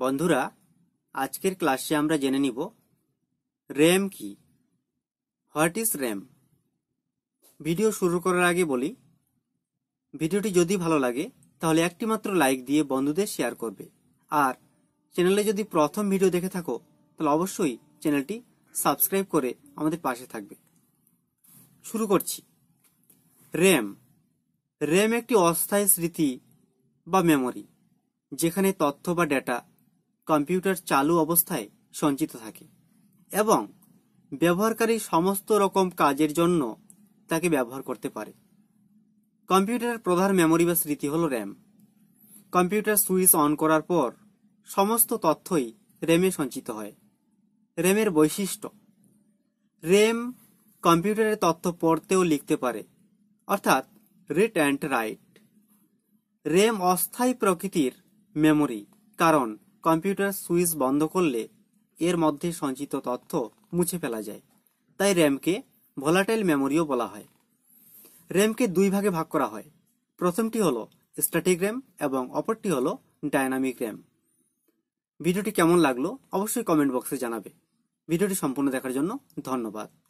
বন্ধুরা আজকের ক্লাসে আমরা জেনে নিব র্যাম কি হোয়াট ইজ র্যাম ভিডিও শুরু করার আগে বলি ভিডিওটি যদি ভালো লাগে তাহলে একটি মাত্র লাইক দিয়ে বন্ধুদের শেয়ার করবে আর চ্যানেলে যদি প্রথম ভিডিও দেখে থাকো তাহলে অবশ্যই চ্যানেলটি সাবস্ক্রাইব করে আমাদের পাশে থাকবে শুরু করছি র্যাম র্যাম একটি অস্থায়ী স্মৃতি বা মেমোরি যেখানে তথ্য বা ডেটা কম্পিউটার চালু অবস্থায় সঞ্চিত থাকে এবং ব্যবহারকারী সমস্ত রকম কাজের জন্য তাকে ব্যবহার করতে পারে কম্পিউটারের প্রধান মেমোরি বা স্মৃতি হল র্যাম কম্পিউটার সুইচ অন করার পর সমস্ত তথ্যই র্যামে সঞ্চিত হয় র্যামের বৈশিষ্ট্য র্যাম কম্পিউটারের তথ্য পড়তে ও লিখতে পারে অর্থাৎ রিট অ্যান্ড রাইট র্যাম অস্থায়ী প্রকৃতির মেমোরি কারণ কম্পিউটার সুইচ বন্ধ করলে এর মধ্যে সঞ্চিত তথ্য মুছে ফেলা যায় তাই র্যামকে ভোলাটাইল মেমোরিও বলা হয় র্যামকে দুই ভাগে ভাগ করা হয় প্রথমটি হলো স্ট্যাটিক র্যাম এবং অপরটি হল ডায়নামিক র্যাম ভিডিওটি কেমন লাগলো অবশ্যই কমেন্ট বক্সে জানাবে ভিডিওটি সম্পূর্ণ দেখার জন্য ধন্যবাদ